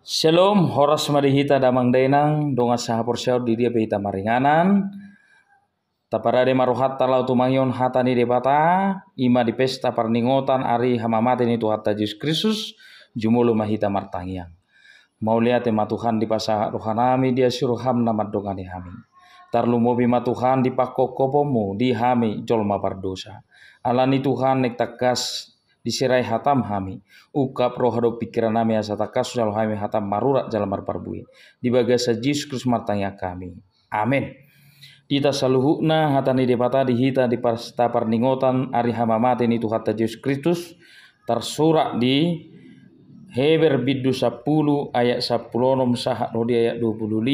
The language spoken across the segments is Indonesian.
Shalom, horas marihita damang denang, donga sahapur Syaud, di dia behita maringanan. Tapara de maruhat talau Tumangyon Hata ni bata, ima di pesta Perningotan ari hamamati ni Tuhan Tajus Kristus, jumulu mahita martangiang. Mau lihat tema Tuhan di pasah rohanami dia namad nama dongani hami. Tarlu mobi ma Tuhan di pakok kopomu di hami jolma Pardosa. Alani Tuhan nek takas disirai hatam hami ukap roh hadop pikiran nami asata kasus hami hatam marurat jalan marparbui dibagasa Yesus Kristus martanya kami amin Ita saluhukna hatani depata dihita di pasta perningotan ari hamamate ni Tuhan Yesus Kristus tersurat di Heber bidu 10 ayat 10 nom sahat rodi ayat 25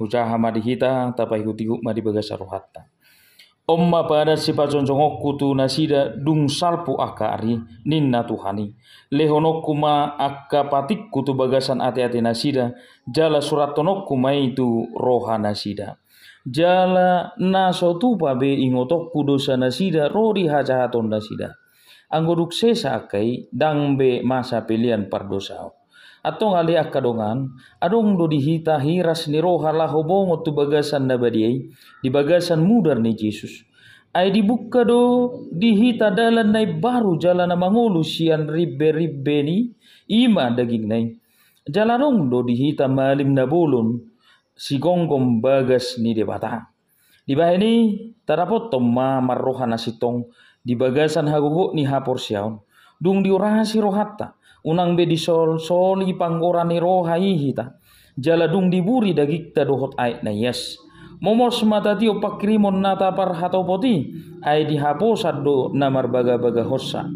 hujah hita tapai hutihu madi bagasa rohatta. Omma pada si concongo kutu nasida dung salpu akari ninna tuhani. Lehonokku ma akka patik kutu bagasan ati-ati nasida. Jala surat tonokku ma itu roha nasida. Jala naso tupa be ingotokku dosa nasida rori haton nasida. Anggoduk sesa akai dang be masa pilihan pardosao atong ngali akadongan, adong do dihita hiras ni roha hobong tu bagasan nabadiay di bagasan mudar ni Yesus. ay dibuka do dihita dalan nai baru jalan na mangulu sian ribbe-ribbe ni ima daging nai dong do dihita malim nabulun, bulun si gonggom bagas ni debata di bah ini tarapot tomma marroha na sitong di bagasan hagogo ni hapor siaun dung diurahasi rohata unang be di sol soli pangorani rohai ta jaladung diburi dagik ta dohot ai na yes momor semata tio pakrimon nata par hato poti ai dihapo saddo namar baga-baga hossa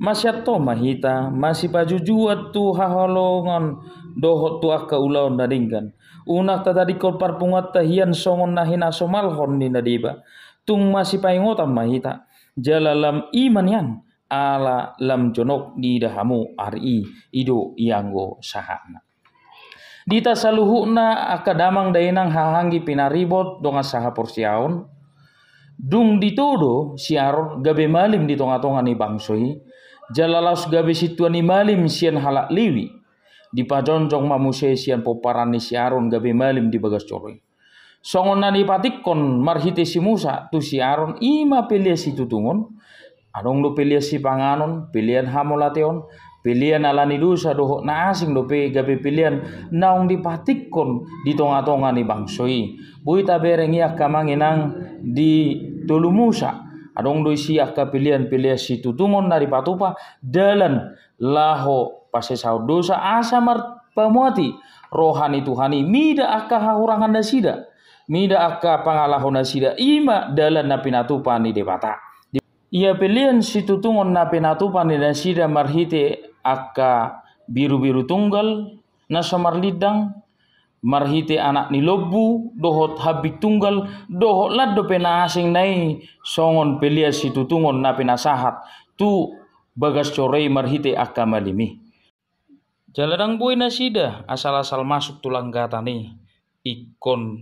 masyat to mahita masih baju juat tu haholongan dohot tu akka ulaon dadingkan unak ta tadi korpar pungat tahian songon nahina somal hon ni nadiba tung masih paingotam mahita jalalam imanian ala lam jonok di dahamu ari ido ianggo sahana dita Na akadamang dayenang hahanggi pinaribot donga saha porsiaon dung ditodo siar gabe malim di tonga-tonga ni bangsoi jalalas gabe situan ni malim sian halak liwi di pajonjong mamuse sian poparan ni siaron gabe malim di bagas coroi songon nani patikon marhite si Musa tu si Aaron ima pelia si tutungon adong do pilih si panganon, pilihan hamolation, pilihan ala ni dusa doho na asing do pe gabi pilihan naong dipatikon di tonga-tonga ni bangsoi. Bui tabereng iak kamanginang di tulumusa. Adong do si ka pilihan pilihan si tutungon na dipatupa dalan laho pasesaw dosa asamar pamuati rohani tuhani mida akka hahurangan dasida. Mida akka pangalahon dasida ima dalan na pinatupa ni debatak. Ia pilihan tutungon na penatupan dan sida marhite akka biru-biru tunggal na samarlidang marhite anak ni lobu dohot habik tunggal dohot do pena asing nai songon pelia tutungon na penasahat tu bagas corei marhite akka malimi. Jaladang buai nasida asal-asal masuk tulang gata nih ikon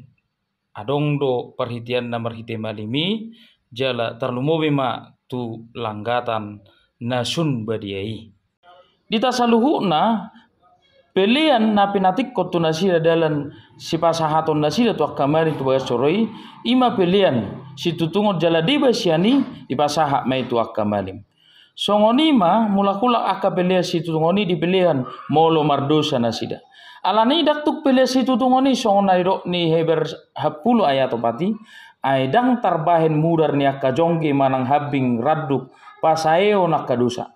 adongdo perhitian na marhite malimi jala terlumobi ma tu langgatan nasun badiai. Di pelian na pinatik kotu nasida dalan si pasahaton nasida tu kamari tu coroi ima pelian si tutungot jala diba siani di pasaha mai tu kamarim. songoni ma mulakula aka pelia si tutungoni di pilihan molo mardosa nasida alani daktuk pelia si tutungoni songonai rok ni heber hapulu ayat opati aidang tarbahen mudar ni akajongi manang habing radduk pasaeo nakadusa.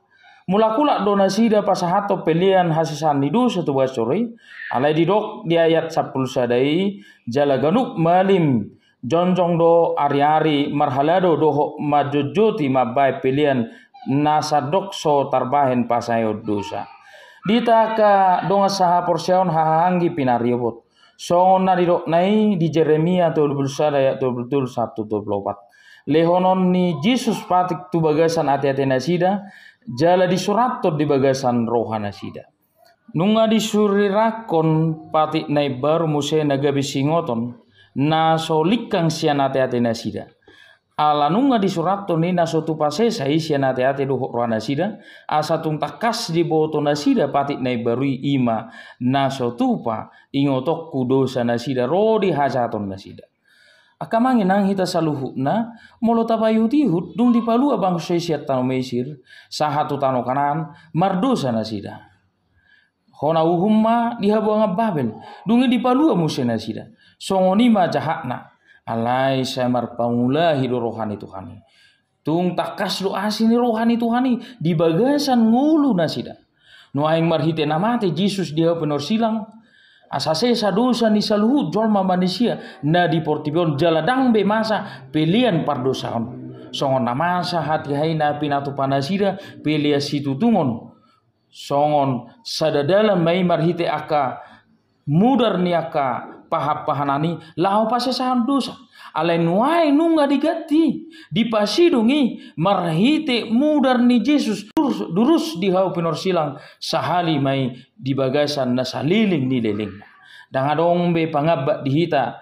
Mulakula da pasahato pilihan hasisan nidu satu basuri alai didok di ayat 10 sadai jalaganuk malim jonjong do ariari marhalado doho majujuti mabai pilihan nasadok so tarbahen pasaeo dosa. Ditaka donga saha porsion hahanggi pinariobot Songon narirok nai di Jeremia ya betul satu tu pelopat. Lehonon ni Jesus patik tu bagasan ati ati nasida, jala di surat di bagasan rohana sida. Nunga di surirakon patik nai baru musai naga bisingoton, na solikang sian ati ati nasida alanunga di surat tu nina sotu pase sai siana te ate doho ruana sida asa tung takas di boto nasida patik nai barui ima na sotu pa ingotok kudosa nasida rodi hajaton nasida akamangi nang hita saluhukna molo tabayuti hut dung di palu abang sesiat tanu mesir sahatu tanu kanan mardosa nasida hona uhumma dihabuanga baben dungi di palu nasida. sida songoni ma jahatna alai semar paula hidu rohani Tuhan tung takas lu asini rohani Tuhan di bagasan ngulu nasida nu aing marhite namate Jesus dia penor silang asase sadosa ni saluhu jolma manusia na di portibon jaladang be masa pilihan pardosaon songon namasa hati haina pinatu panasida pilihan situ tungon songon sadadala mai marhite aka mudar aka pahapahanani pasi pasesahan dosa alain way nunga digati dungi marhite mudar ni Jesus durus, durus dihau pinor silang sahali mai dibagasan nasaliling ni leling dang adong be pangabak dihita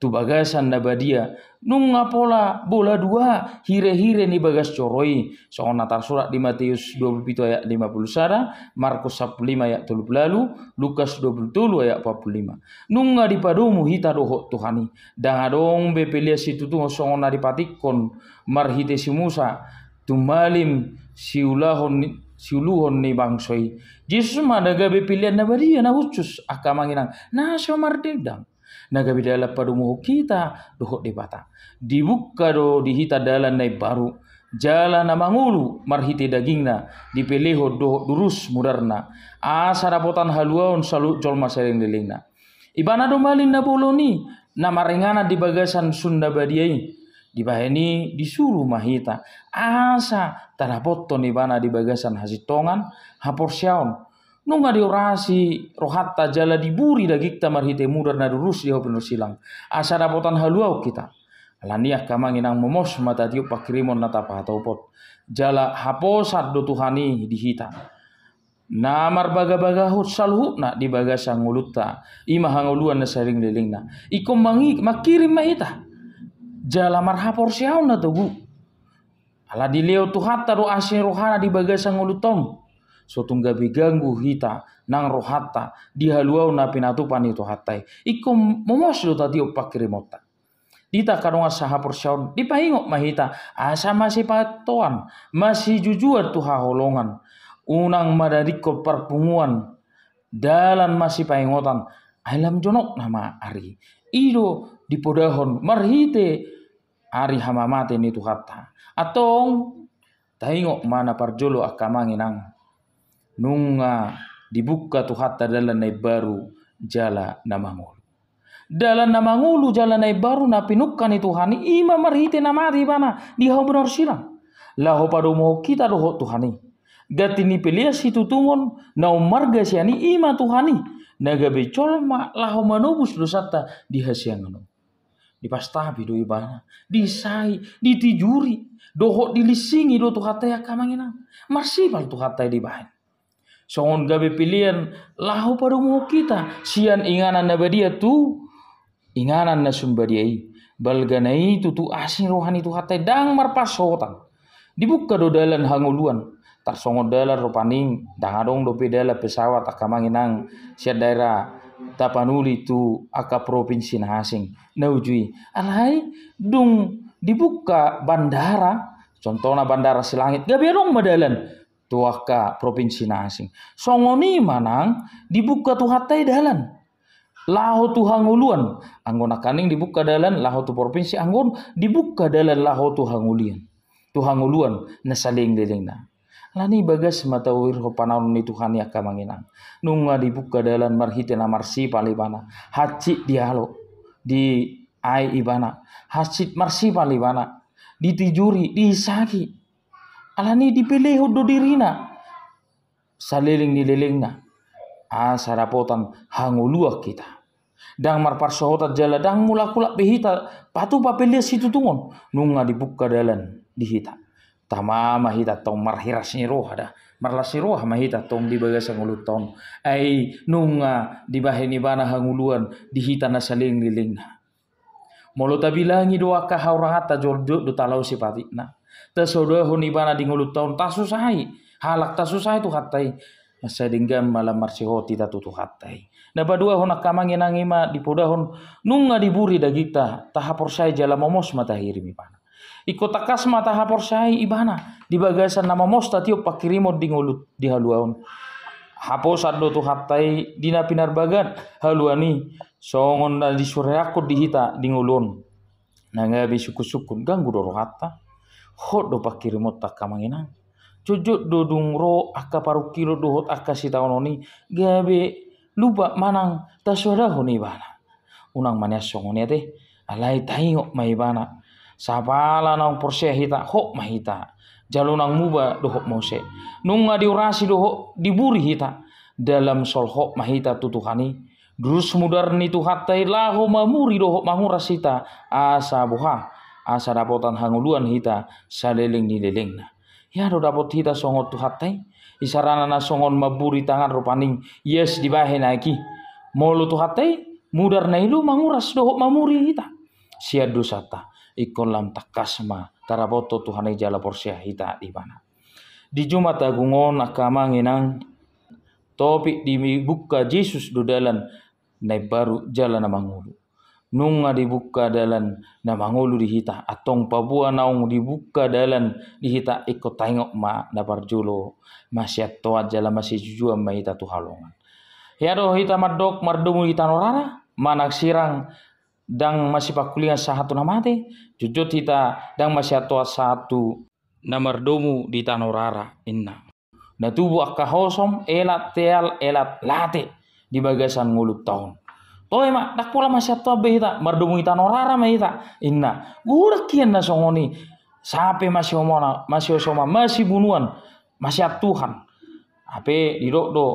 tu bagasan anda badia nung ngapola bola dua hire-hire ni bagas coroi soal natar surat di Matius 27 ayat 50 sara Markus 15 ayat 30 lalu Lukas 27 ayat 45 nung ngadi dipadomu hita doho Tuhani dan adong bepelia situ tu soal na dipatikon marhite si Musa tumalim siulahon siuluhon ni bangsoi Yesus madaga bepilian na badia na hucus akamanginang na so mardedang naga bidala padu muhu kita duho di bata dibuka do dihita dalan naib baru jala na mangulu marhiti dagingna dipeleho do durus murarna rapotan potan haluaun salu jolma sering lilingna ibana do malin na boloni na ringana di bagasan sunda badiai di baheni disuruh mahita asa tanah poton ibana di bagasan hasitongan hapor syaun Nunga diorasi rohata jala diburi dagik tamar hite mudar nadurus dia penur silang. Asara potan haluau kita. Alaniah kamang inang momos mata tiup pakrimon nata pot. Jala haposat do Tuhani dihita. Namar baga-baga hut salhu na di baga mulut Ima hanguluan na saring lilingna. Iko mangi makirim mahita Jala marhapor siau na tugu. Ala di leo tuhata taru asin rohana di baga ulutong. Sotungga ganggu hita nang rohata di haluau na pinatupan ito hatai Iko momoslo tadi opak opakirimotta. Dita kanunga saha porsyon, di pahingok mahita, asa masih patuan, masih jujur tuha holongan. Unang madarikol perpunguan, dalan masih pahingotan, alam jonok nama ari. Ido dipodahon marhite ari hamamate ni tuhata. Atong tahingok mana parjolo akamanginang nunga dibuka tu hatta dalam nai baru jala namangulu. Dalam namangulu jala nai baru na pinukkan itu hani ima marhite di mana di hau benar silang. Laho padu mau kita doho tuhani. Gatini pilih situ tungon na marga siani ima tuhani. Naga becolma laho manobus dosata di hasiangan. Dipastabi do ibana, di tijuri, doho dilisingi do tuhatai tuhataya kamangina. tuhatai di bahan songon gabe pilihan lahu pada mu kita sian inganan na badia tu inganan na i balganai tu tu asing rohani tu hatai dang marpasotan dibuka do dalan hanguluan tar songon dalan rupaning dangadong do pedala pesawat akamanginang sian daerah tapanuli tu aka provinsi na asing naujui alai dung dibuka bandara contohnya bandara selangit gak berong madalan tuaka provinsi nasing. Songoni manang dibuka tu hatai dalan. Laho tu hanguluan. Anggona kaning dibuka dalan laho tu provinsi anggon dibuka dalan laho tu hangulian. Tu hanguluan Nesaling saling Lani bagas wir ho panaun ni Tuhan ya kamanginang. Nunga dibuka dalan marhite na marsi palibana. Haci dialo di ai ibana. Hasit marsi palibana. Ditijuri, disaki, alani dipilih hudu dirina saliling nililing asara ah, potan hangulua kita dang marpar sohotat jala dang mulakulak pihita patu papilih situ tungon nunga dibuka dalan dihita tamama hita tong marhiras ni roh ada marlas ni roh mahita tong di bagas ngulu tong ai nunga di bahini bana hanguluan dihita na saling na molo tabilangi doa ka haurang ata jordo do talau sipati na bana di dingulu taun tasusai halak tasusai tu hatai dinggam malam marsihoti tatu tu hatai napa dua hona kamangi nangima Hon nunga diburi dagita tahaporsai jala momos matahiri pana Iko takas mata sai ibana di bagasan nama mos tatio di ngulut di haluaun hapo do tu hatai dina pinar bagat haluani songon na di sureakut dihita dingulun nangga bisuku sukun ganggu doro hatta hot do pakir mot tak kamangina cujuk do dungro akka paru kilo do hot akka sita ononi gabe lupa manang taswada honi bana unang mania songone te alai ho mai bana sabala nang porsia hita hok mahita jalunang muba do hok mose nunga diurasi do hok diburi hita dalam solhok mahita tutuhani Durus mudar ni tuhatai lahu mamuri dohok mangurasita buha asa dapotan hanguluan hita saleling nileleng na. Ya, do dapot hita songot tu hatai. Isarana na songon maburi tangan rupaning yes dibahe naiki. Molo tu hatai mudar na ilu manguras dohok mamuri hita. Sia sata ikon lam takasma taraboto Tuhan e jala porsia hita di mana. Di Jumat Agungon akama nginang topik dibuka Yesus dudalan naik baru jalan mangulu nunga dibuka dalan na mangulu hita atong papua naung dibuka dalan di hita ikut tengok ma na parjulo masih toat jala masih jujua ma hita tuhalongan ya doh hita mardok mardumu hita norara mana sirang dang masih pakulian sahatu namate jujut hita dang masih toat satu na mardumu di tanorara inna na tubuh akahosom elat teal elat late di bagasan mulut tahun toh emak tak pula masih tua behita mardungu ita norara ma ita inna gur kian na songoni sampai masih omona masih osoma masih bunuan masih Tuhan ape didok do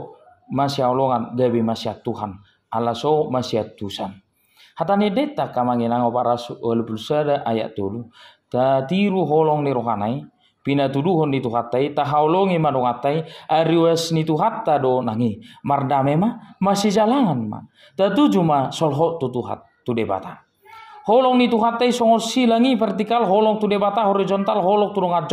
masih olongan gabi masih Tuhan Allah so masih Tuhan hatane deta kamanginang para eh, ulul ayat tulu tatiru holong ni rohanai Pina tuduhon ni ima dong hatai ariwes ni tuhatta do nangi mardame mema masih jalangan ma tatu juma solho tu tuhat tu debata holong ni tuhatai songo silangi vertikal holong tu debata horizontal holong tu dong ma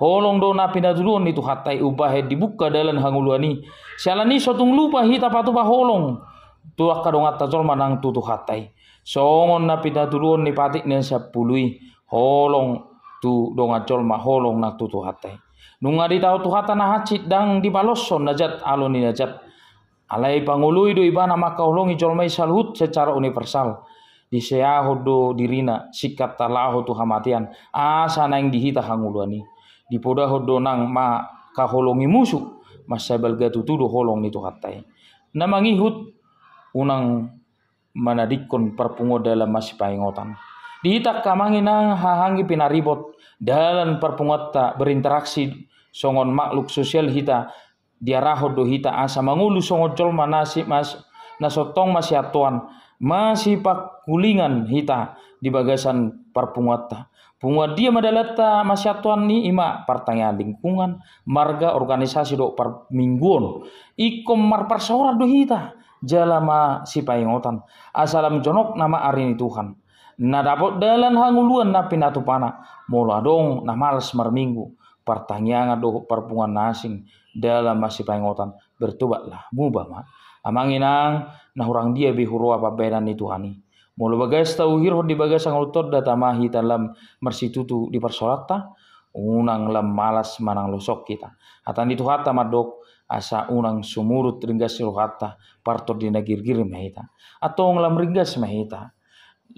holong do na pina tuduhon ni tuhatai ubahe dibuka dalam hanguluani sialani sotung lupa hita patu pa holong tuak kadongat jorma nang tu tuhatai songon na tuduhon ni patik nen sepului holong tu donga col ma holong na tu tuhatai. Nunga di tau tuhata na hacit dang di baloson najat aloni najat. Alai pangulu idu iba na holongi jol mai salhut secara universal. Di do dirina sikat talaho tu hamatian. Asa yang dihita hanguluani. Di poda hodo nang ma kaholongi musuh. Mas sebel gatu do holong ni tuhatai. Namangihut unang manadikon perpungo dalam masih paingotan. Di Diitak kamanginang hahangi pinaribot dalam perpungotta berinteraksi songon makhluk sosial hita diarahod do hita asa mangulu songon colma nasi mas nasotong masih atuan masih kulingan hita di bagasan perpungotta Punguat dia madalata masyatuan ni ima pertanyaan lingkungan marga organisasi do per mingguan ikom mar persora do hita jalama si pahingotan asalam jonok nama arini Tuhan na dapat dalan hanguluan na pinatupana mula dong na malas marminggu pertanyaan do perpungan nasing dalam masih pengotan bertobatlah mubah ma amanginang na hurang dia bihuru apa benan itu Tuhani mula bagas tauhir di bagas ang utot datamahi dalam mersitutu di persolata unang lam malas manang losok kita atan di Tuhata madok asa unang sumurut ringgas rohata partor di negir-gir mahita atau unang ringgas mahita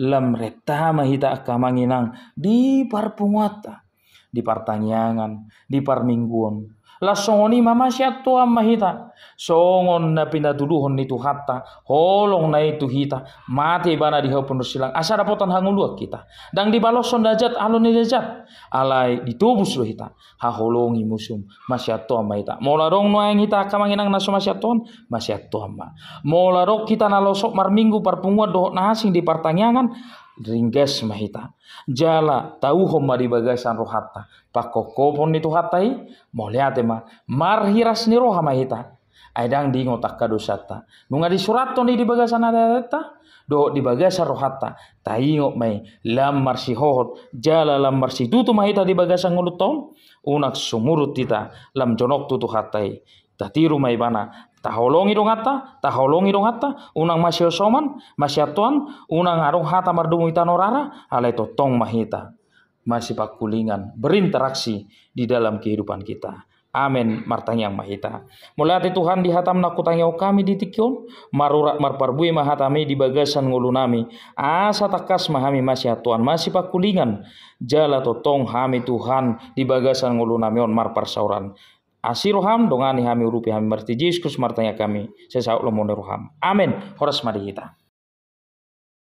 lam reta mahita akamanginang di parpungwata, di partanyangan, di parmingguon, la songoni mama sia mahita songon na pinda duluhon ni tu hatta holong na itu hita mati bana di hapun silang asa potan hangulua kita dang di baloson dajat alon ni dajat alai di tubus lo hita ha holongi musum masya toa mahita mola rong no yang hita kamanginang naso masya tuan masya toa ma mola rok kita na losok mar doh par na asing di pertanyaan ringes mahita jala tahu homa di bagasan rohata pako pon itu hatai moliate ma marhiras ni roha mahita aidang di ngotak kadosata nunga di surat toni di bagasan ada data do di bagasan rohata tai ngok mai lam marsi hohot jala lam marsi tutu mahita di bagasan nguluton unak sumurut tita lam jonok tutu hatai rumah ibana. Taholong dong hatta, taholong dong hatta, unang masyo soman, tuan. unang arung hata mardumu itanorara, alai tong mahita. Masih pakulingan, berinteraksi di dalam kehidupan kita. Amin martanya mahita. Mulati Tuhan di hatam yau kami di tikion, marurat marparbui mahatami di bagasan ngulunami. Asa takas mahami masih Tuhan masih pakulingan. Jala totong hami Tuhan di bagasan ngulunami on marpar sauran. Asiruham dongani hami urupi hami kus martanya kami. sesau sahuk lomone ruham. Amin. Horas mari kita.